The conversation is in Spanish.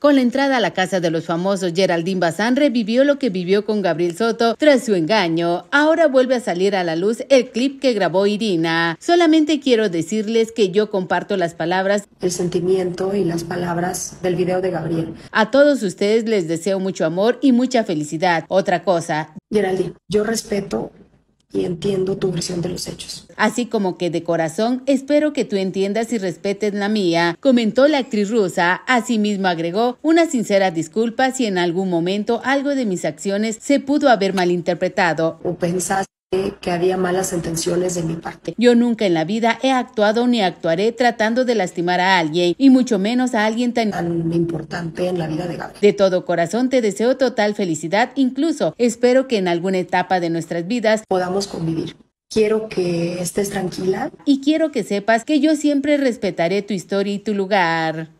Con la entrada a la casa de los famosos, Geraldine Bazán revivió lo que vivió con Gabriel Soto tras su engaño. Ahora vuelve a salir a la luz el clip que grabó Irina. Solamente quiero decirles que yo comparto las palabras, el sentimiento y las palabras del video de Gabriel. A todos ustedes les deseo mucho amor y mucha felicidad. Otra cosa. Geraldine, yo respeto y entiendo tu versión de los hechos. Así como que de corazón espero que tú entiendas y respetes la mía, comentó la actriz rusa. Asimismo agregó una sincera disculpa si en algún momento algo de mis acciones se pudo haber malinterpretado. O pensaste que había malas intenciones de mi parte. Yo nunca en la vida he actuado ni actuaré tratando de lastimar a alguien y mucho menos a alguien tan, importante en la vida de Gabriel. De todo corazón te deseo total felicidad, incluso espero que en alguna etapa de nuestras vidas podamos convivir. Quiero que estés tranquila. Y quiero que sepas que yo siempre respetaré tu historia y tu lugar.